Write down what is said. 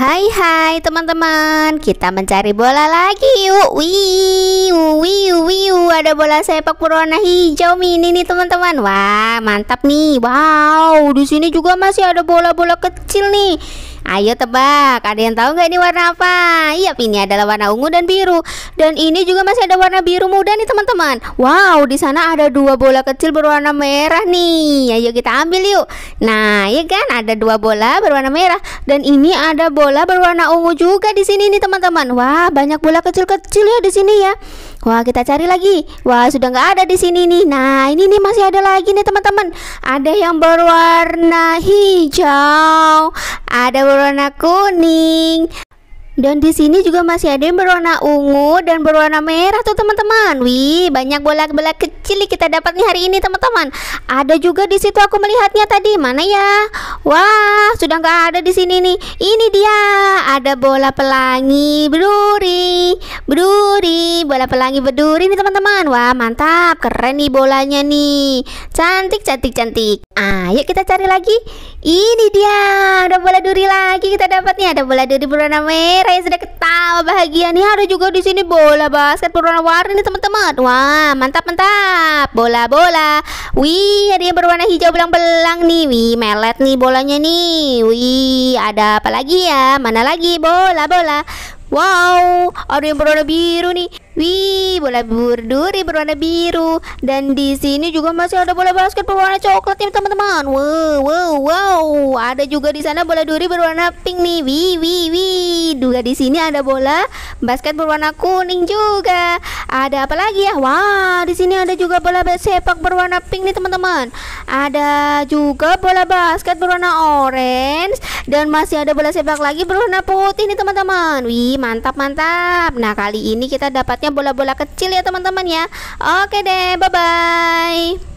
Hai hai teman-teman Kita mencari bola lagi yuk Wiu wiu wiu Ada bola sepak berwarna hijau mini nih teman-teman Wah mantap nih Wow di sini juga masih ada bola-bola kecil nih Ayo tebak, ada yang tahu nggak ini warna apa? Iya, ini adalah warna ungu dan biru. Dan ini juga masih ada warna biru muda nih teman-teman. Wow, di sana ada dua bola kecil berwarna merah nih. Ayo ya, kita ambil yuk. Nah, ya kan ada dua bola berwarna merah dan ini ada bola berwarna ungu juga di sini nih teman-teman. Wah, banyak bola kecil-kecil ya di sini ya. Wah, kita cari lagi. Wah, sudah nggak ada di sini nih. Nah, ini nih masih ada lagi nih teman-teman. Ada yang berwarna hijau ada berwarna kuning. Dan di sini juga masih ada yang berwarna ungu dan berwarna merah tuh teman-teman. Wih, banyak bola-bola kecil kita dapat nih hari ini teman-teman. Ada juga di situ aku melihatnya tadi. Mana ya? Wah, sudah nggak ada di sini nih. Ini dia, ada bola pelangi bluri. Beduri, bola pelangi beduri nih teman-teman Wah mantap, keren nih bolanya nih Cantik, cantik, cantik Ayo ah, kita cari lagi Ini dia, ada bola duri lagi kita dapatnya. Ada bola duri berwarna merah yang sudah ketawa bahagia nih Ada juga di sini bola basket berwarna warna nih teman-teman Wah mantap, mantap Bola-bola Wih, ada yang berwarna hijau belang-belang nih Wih, melet nih bolanya nih Wih, ada apa lagi ya? Mana lagi? Bola-bola Wow, ada yang berwarna biru nih. Wih, bola berduri berwarna biru. Dan di sini juga masih ada bola basket berwarna coklat nih, teman-teman. Wow, wow, wow. Ada juga di sana bola duri berwarna pink nih. Wih, wih, wih. Juga di sini ada bola basket berwarna kuning juga. Ada apa lagi ya? Wah, di sini ada juga bola sepak berwarna pink nih, teman-teman. Ada juga bola basket berwarna orange dan masih ada bola sepak lagi berwarna putih nih teman-teman Wih mantap mantap Nah kali ini kita dapatnya bola-bola kecil ya teman-teman ya Oke deh bye bye